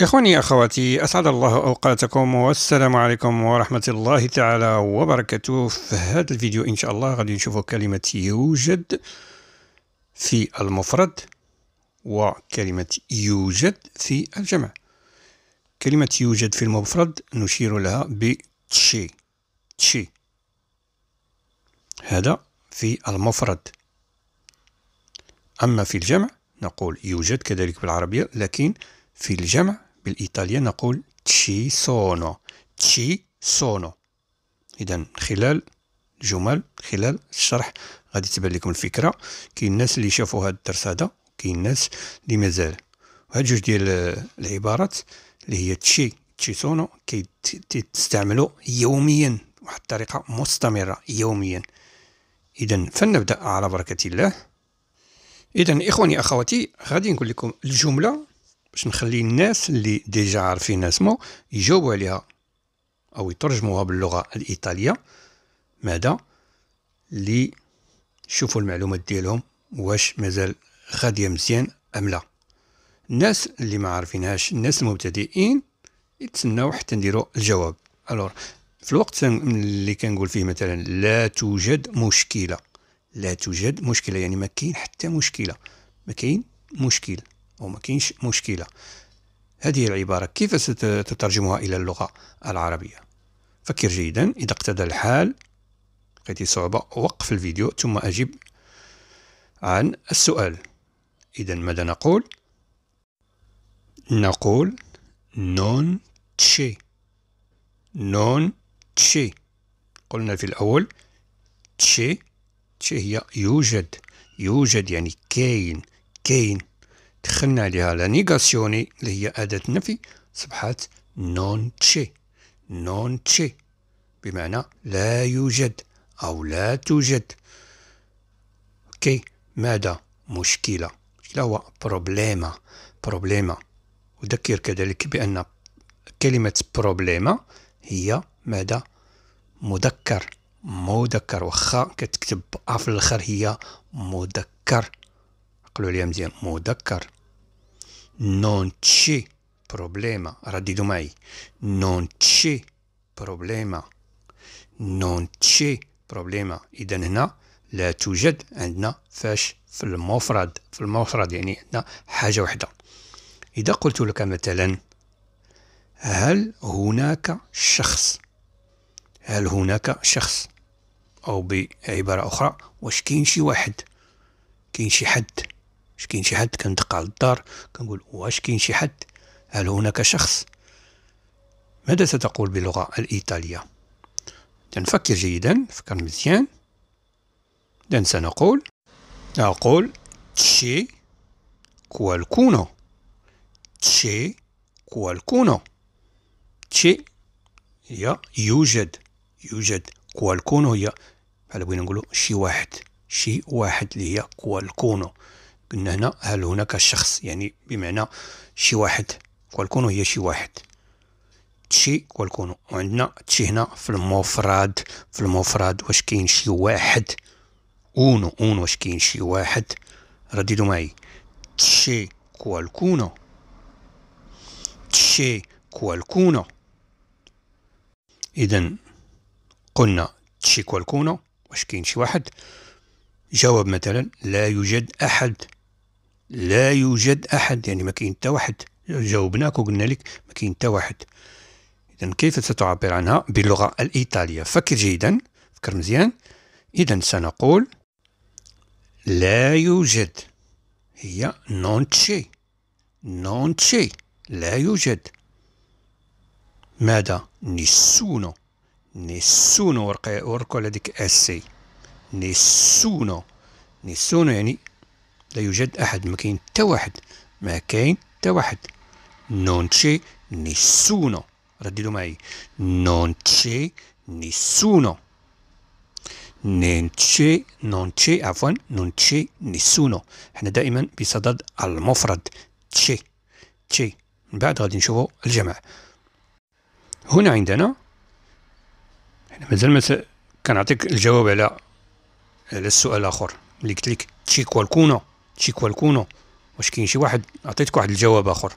إخواني أخواتي أسعد الله أوقاتكم والسلام عليكم ورحمة الله تعالى وبركاته في هذا الفيديو إن شاء الله غادي نشوفوا كلمة يوجد في المفرد وكلمة يوجد في الجمع كلمة يوجد في المفرد نشير لها بتشي تشي هذا في المفرد أما في الجمع نقول يوجد كذلك بالعربية لكن في الجمع بالإيطالية نقول تشي سونو تشي سونو إذا خلال الجمل خلال الشرح غادي تبان لكم الفكرة كاين الناس اللي شافوا هذا الدرس هذا كاين الناس اللي مازال هاد جوج ديال العبارات اللي هي تشي تشي سونو تستعملوا يوميا بواحد الطريقة مستمرة يوميا إذا فلنبدأ على بركة الله إذا إخواني أخواتي غادي نقول لكم الجملة باش نخلي الناس اللي ديجا عارفين اسمو يجاوبوا عليها او يترجموها باللغه الايطاليه ماذا اللي شوفوا المعلومات ديالهم واش مازال غاديه مزيان ام لا الناس اللي ما عارفينهاش الناس المبتدئين يتسناو حتى نديروا الجواب الور في الوقت اللي كنقول فيه مثلا لا توجد مشكله لا توجد مشكله يعني ما كاين حتى مشكله ما كاين مشكل وما كاينش مشكله هذه العباره كيف ستترجمها الى اللغه العربيه فكر جيدا اذا اقتضى الحال لقيتي صعوبه وقف الفيديو ثم اجب عن السؤال اذا ماذا نقول نقول نون تشي نون تشي قلنا في الأول تشي تشي هي يوجد يوجد يعني كاين كاين دخلنا عليها لا نيغاسيوني اللي هي أداة النفي صبحت نون تشي نون تشي بمعنى لا يوجد أو لا توجد أوكي ماذا مشكلة مشكلة هو بروبليما بروبليما أذكر كذلك بأن كلمة بروبليما هي ماذا مذكر مذكر واخا كتكتب ا في الاخر هي مذكر عقلوا عليها مزيان مذكر non c'è problema raddito mai non c'è problema non c'è problema اذا هنا لا توجد عندنا فاش في المفرد في المفرد يعني عندنا حاجه واحده اذا قلت لك مثلا هل هناك شخص هل هناك شخص او بعباره اخرى واش كاين شي واحد كاين شي حد واش كاين شي حد كندق على الدار كنقول واش كاين شي حد هل هناك شخص ماذا ستقول باللغة الإيطالية تنفكر جيدا فكر مزيان إذن سنقول أقول تشي كوالكونو تشي كوالكونو تشي هي يوجد يوجد كوالكونو هي على بغينا نقولو شي واحد شي واحد اللي هي كوالكونو قلنا هنا هل هناك شخص يعني بمعنى شي واحد كولكونو هي شي واحد تشي كولكونو وعندنا تشي هنا في المفرد في المفرد واش كاين شي واحد اونو اونو واش كاين شي واحد رددوا معي تشي كوالكونو تشي كوالكونو اذا قلنا تشي كوالكونو واش كاين شي واحد جواب مثلا لا يوجد احد لا يوجد أحد يعني ما كاين حتى واحد جاوبناك وقلنا لك ما كاين حتى واحد إذا كيف ستعبر عنها باللغة الإيطالية فكر جيدا فكر مزيان إذا سنقول لا يوجد هي نون تشي نون تشي لا يوجد ماذا نسونو نسونو وركو على ديك سي نسونو نسونو يعني لا يوجد أحد ما كاين حتى واحد ما كاين حتى واحد non c'è nessuno رددوا معي نون تشي nessuno non c'è عفوا نونتشي نيسونو حنا دائما بصدد المفرد تشي تشي من بعد غادي نشوفوا الجمع هنا عندنا حنا مازال ما كنعطيك الجواب على على السؤال الاخر اللي قلت لك تشي كوالكونو شي كوالكونو واش كاين شي واحد عطيتك واحد الجواب اخر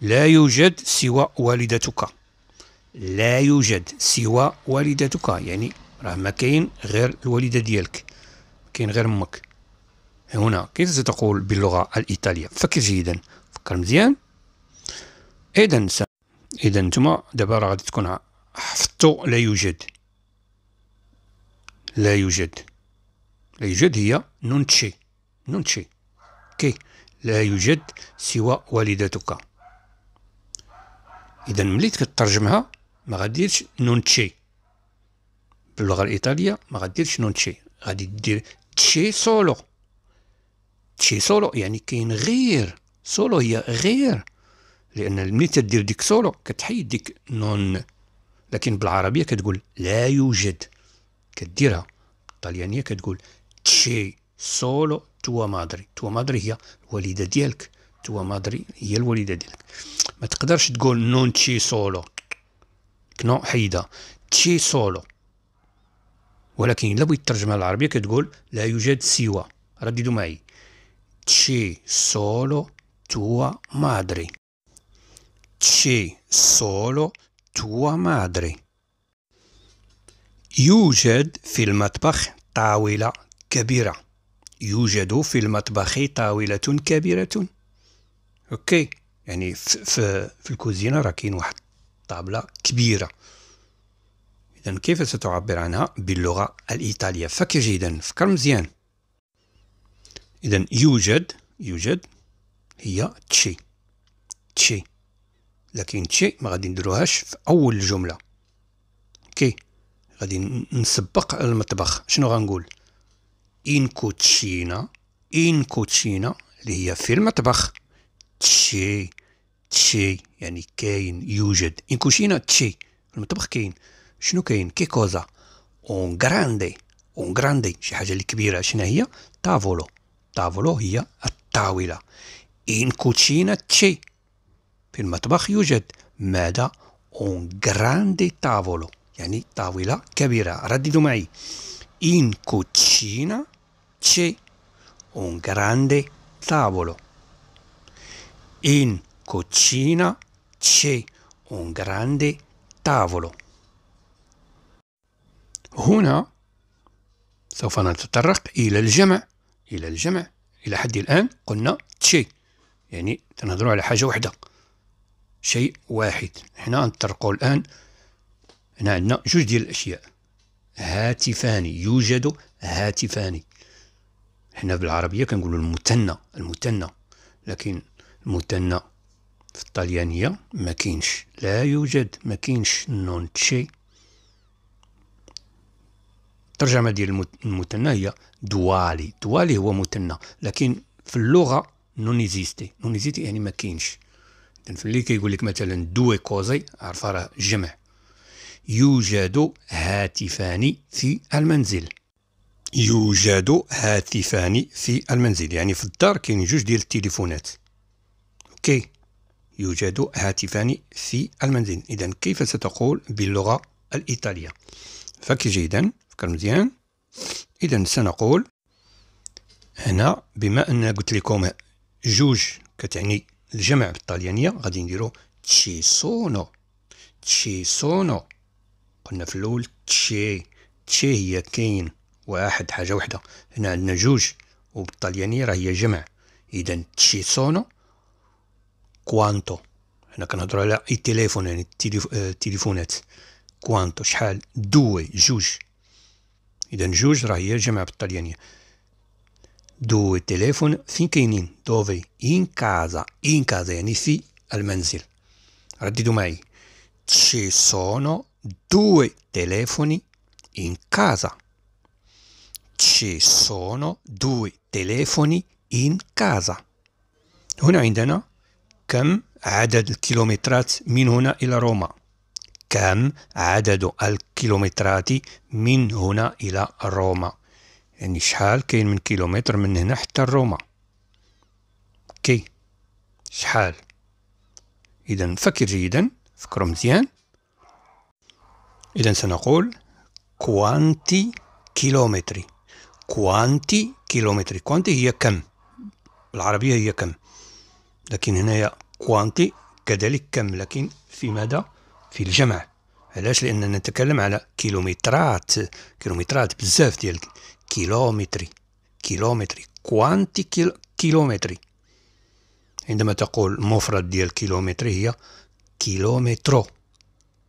لا يوجد سوى والدتك لا يوجد سوى والدتك يعني راه ما كاين غير الوالده ديالك كاين غير امك هنا كيف ستقول باللغه الايطاليه فكر جيدا فكر مزيان اذا اذا نتوما دابا راه غادي تكون حفظتو لا يوجد لا يوجد لا يوجد هي نونتشي نونتشي اوكي لا يوجد سوى والدتك اذا ملي كترجمها ما غاديرش نون تشي باللغه الايطاليه ما غاديرش نون تشي غادي دير تشي سولو تشي سولو يعني كاين غير سولو هي غير لان ملي تدير ديك سولو كتحيد ديك نون لكن بالعربيه كتقول لا يوجد كديرها الطليانيه كتقول تشي سولو توا مادري توا مادري هي الوالده ديالك توا مادري هي الوالده ديالك ما تقدرش تقول نون تشي سولو كنو حيده تشي سولو ولكن الا بغيت ترجمها للعربيه كتقول لا يوجد سوى رددوا معي تشي سولو توا مادري تشي سولو توا مادري يوجد في المطبخ طاولة كبيرة يوجد في المطبخ طاولة كبيرة اوكي يعني في, في, الكوزينة راه كاين واحد الطابلة كبيرة إذا كيف ستعبر عنها باللغة الإيطالية فكر جيدا فكر مزيان إذا يوجد يوجد هي تشي تشي لكن تشي ما غادي نديروهاش في أول الجملة اوكي غادي نسبق المطبخ شنو غنقول ان كوتشينا ان كوتشينا اللي هي في المطبخ تشي تشي يعني كاين يوجد ان كوتشينا تشي في المطبخ كاين شنو كاين كي كوزا اون غراندي اون غراندي شي حاجه اللي كبيره شنو هي تافولو تافولو هي الطاوله ان كوتشينا تشي في المطبخ يوجد ماذا اون غراندي تافولو يعني طاوله كبيره رددوا معي ان كوتشينا c'è un grande tavolo. In cucina c'è un grande tavolo. هنا سوف نتطرق إلى الجمع إلى الجمع إلى حد الآن قلنا شيء يعني تنهضروا على حاجة واحدة شيء واحد هنا نتطرقوا الآن هنا عندنا جوج ديال الأشياء هاتفان يوجد هاتفان حنا بالعربيه كنقولوا المثنى المثنى لكن المثنى في الطليانيه ما كاينش لا يوجد ما كاينش نون تشي الترجمه ديال المثنى هي دوالي دوالي هو مثنى لكن في اللغه نون ايزيستي نون ايزيستي يعني ما كاينش فاللي كيقول لك مثلا دوي كوزي عارفه راه جمع يوجد هاتفان في المنزل يوجد هاتفان في المنزل يعني في الدار كاين جوج ديال التليفونات اوكي يوجد هاتفان في المنزل اذا كيف ستقول باللغه الايطاليه فكر جيدا فكر مزيان اذا سنقول هنا بما ان قلت لكم جوج كتعني الجمع بالطليانيه غادي نديرو تشي سونو تشي سونو قلنا في الاول تشي تشي هي كاين واحد حاجه وحده هنا عندنا جوج وبالطليانيه راه هي جمع اذا تشي سونو كوانتو هنا كنهضروا على اي تيليفون يعني آه، التليفونات كوانتو شحال دوي جوج اذا جوج راه هي جمع بالطليانيه دوي تيليفون فين كاينين دوفي ان كازا ان كازا يعني في المنزل رددوا معي تشي سونو دوي تيليفوني ان كازا ci sono due telefoni in casa هنا عندنا كم عدد الكيلومترات من هنا إلى روما كم عدد الكيلومترات من هنا إلى روما يعني شحال كاين من كيلومتر من هنا حتى روما كي شحال إذا فكر جيدا فكروا مزيان إذا سنقول كوانتي كيلومتري كوانتي كيلومتري كوانتي هي كم العربية هي كم لكن هنايا كوانتي كذلك كم لكن في ماذا في الجمع علاش لاننا نتكلم على كيلومترات كيلومترات بزاف ديال كيلومتري كيلومتري كوانتي كيل... كيلومتري عندما تقول مفرد ديال كيلومتري هي كيلومترو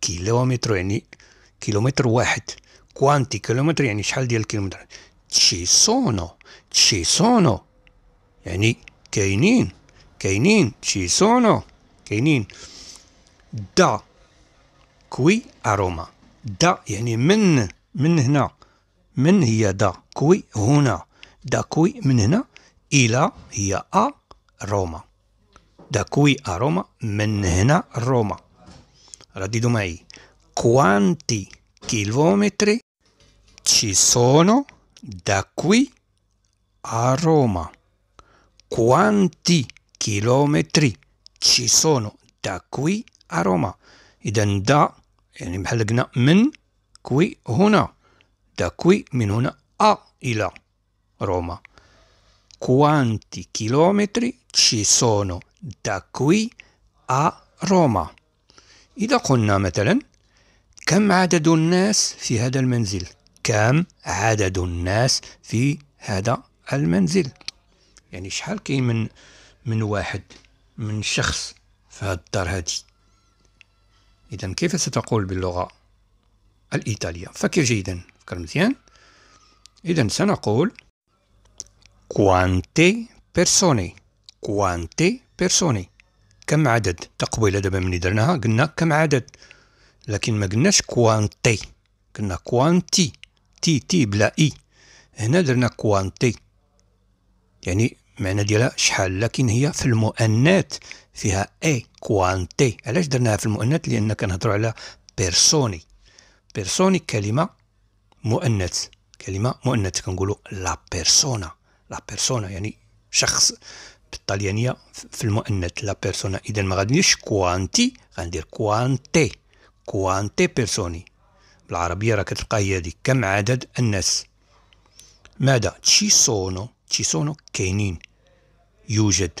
كيلومترو يعني كيلومتر واحد كوانتي كيلومتر يعني شحال ديال الكيلومترات ci sono, ci sono. Yani keinin, keinin, ci sono, keinin. Da, qui a Roma. Da, yani من, من هنا. من هي دا, qui هنا. Da qui من هنا إلى هي a Roma. Da qui a Roma, من Roma. Radido Quanti chilometri ci sono? Da qui a Roma quanti كيلومتري تشي sono da qui a Roma? اذا دا يعني بحال قلنا من كوي هنا دا كوي من هنا ا الى روما كوانتي كيلومتري تشي سونو دا كوي أ روما اذا قلنا مثلا كم عدد الناس في هذا المنزل كم عدد الناس في هذا المنزل يعني شحال كاين من من واحد من شخص في هذه الدار هذه اذا كيف ستقول باللغه الايطاليه فكر جيدا فكر مزيان اذا سنقول كوانتي بيرسوني كوانتي بيرسوني كم عدد تقبيله دابا ملي درناها قلنا كم عدد لكن ما قلناش كوانتي قلنا كوانتي تي تي بلا اي e. هنا درنا كوانتي يعني معنى ديالها شحال لكن هي في المؤنث فيها اي كوانتي علاش درناها في المؤنث لان كنهضروا على بيرسوني بيرسوني كلمه مؤنث كلمه مؤنث كنقولوا لا بيرسونا لا بيرسونا يعني شخص بالطليانيه في المؤنث لا بيرسونا اذا ما غاديش كوانتي غندير كوانتي كوانتي بيرسوني بالعربية راه كتلقى هي هذه كم عدد الناس ماذا تشي سونو تشي سونو كاينين يوجد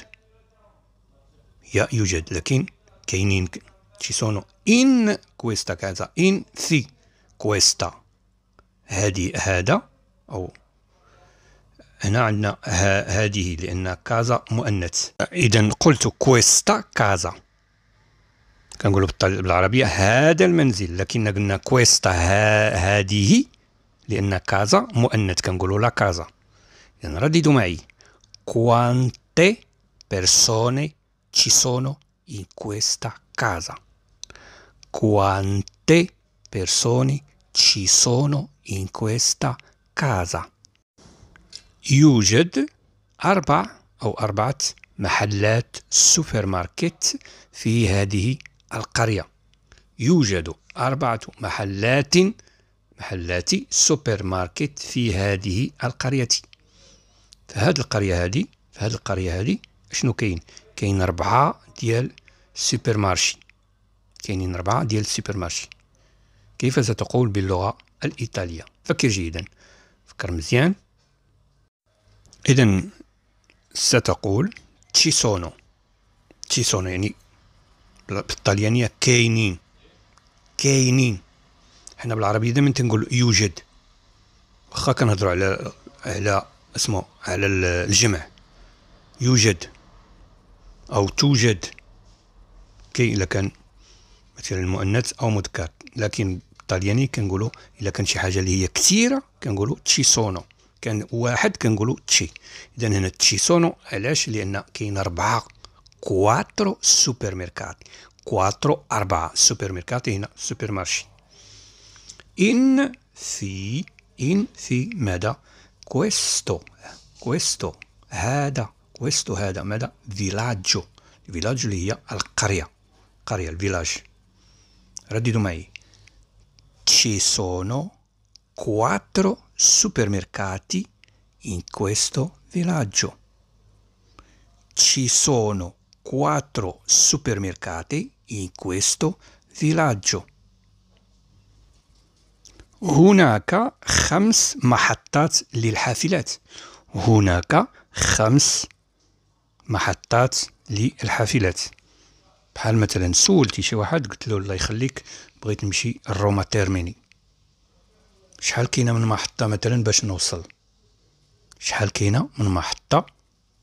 يا يوجد لكن كاينين تشي سونو إن كويستا كازا إن في كويستا هادي هذا أو هنا عندنا هذه لأن كازا مؤنث إذا قلت كويستا كازا كنقولوا بالعربيه هذا المنزل لكن قلنا كويستا هذه لان كازا مؤنث كنقولوا لا كازا يعني رددوا معي كوانتي بيرسوني تشي سونو ان كويستا كازا كوانتي بيرسوني تشي سونو ان كويستا كازا يوجد أربع أو أربعة محلات سوبر ماركت في هذه القرية يوجد أربعة محلات محلات سوبر ماركت في هذه القرية فهاد القرية هذه فهاد القرية هذه شنو كاين كاين أربعة ديال سوبر مارشي كاينين أربعة ديال سوبر مارشي كيف ستقول باللغة الإيطالية فكر جيدا فكر مزيان إذا ستقول تشيسونو تشيسونو يعني بالطليانيه كاينين كاينين حنا بالعربيه دائما تنقول يوجد واخا كنهضروا على على اسمو على الجمع يوجد او توجد كاين الا كان مثلا مؤنث او مذكر لكن بالطلياني كنقولوا الا كان شي حاجه اللي هي كثيره كنقولوا تشي سونو كان واحد كنقولوا تشي اذا هنا تشي سونو علاش لان كاين اربعه 4 supermercati, 4 arba supermercati in supermarché. In si, in si, meda, questo, questo, hada, questo hada, meda, villaggio, il villaggio lì è al qaria, qaria, il villaggio. Raddi mai, ci sono 4 supermercati in questo villaggio. Ci sono quattro supermercati in questo villaggio. هناك خمس محطات للحافلات. هناك خمس محطات للحافلات. بحال مثلا سولتي شي واحد قلت له الله يخليك بغيت نمشي لروما تيرميني شحال كاينه من محطه مثلا باش نوصل شحال كاينه من محطه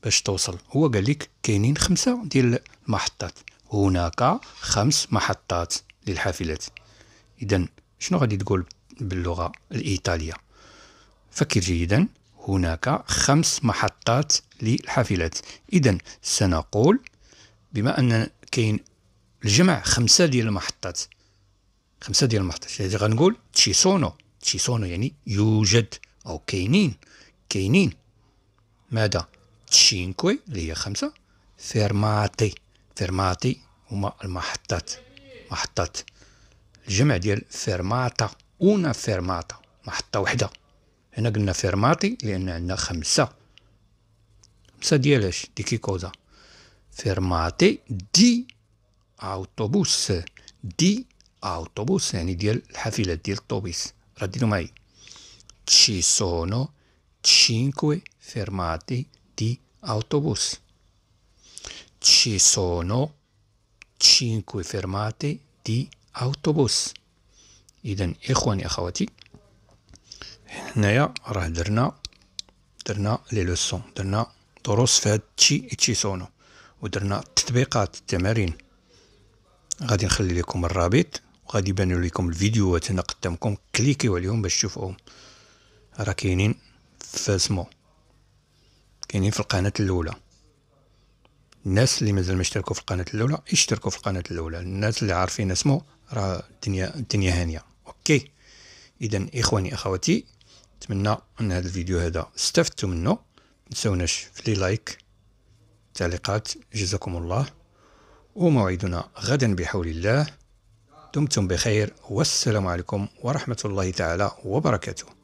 باش توصل هو قال لك كاينين خمسة ديال المحطات هناك خمس محطات للحافلات إذا شنو غادي تقول باللغة الإيطالية فكر جيدا هناك خمس محطات للحافلات إذا سنقول بما أن كاين الجمع خمسة ديال المحطات خمسة ديال المحطات يعني غنقول تشيسونو تشيسونو يعني يوجد أو كاينين كاينين ماذا تشينكوي اللي هي خمسة فيرماتي فيرماتي هما المحطات محطات الجمع ديال فيرماتا اونا فيرماتا محطة وحدة هنا قلنا فيرماتي لأن عندنا خمسة خمسة ديال اش دي كوزا فيرماتي دي أوتوبوس دي أوتوبوس يعني ديال الحافلات ديال الطوبيس رديتو معايا تشي سونو تشينكوي فيرماتي di autobus. Ci sono cinque fermate di autobus. إذن إخواني أخواتي هنايا راه درنا درنا لي لوسون درنا دروس في هاد تشي تشي سونو ودرنا التطبيقات التمارين غادي نخلي لكم الرابط وغادي يبانوا لكم الفيديوهات هنا قدامكم كليكيو عليهم باش تشوفوهم راه كاينين في سمو كاينين في القناة الأولى الناس اللي مازال ما اشتركوا في القناة الأولى اشتركوا في القناة الأولى الناس اللي عارفين اسمه راه الدنيا الدنيا هانية اوكي إذا إخواني أخواتي نتمنى أن هذا الفيديو هذا استفدتوا منه متنساوناش في لي لايك تعليقات جزاكم الله وموعدنا غدا بحول الله دمتم بخير والسلام عليكم ورحمة الله تعالى وبركاته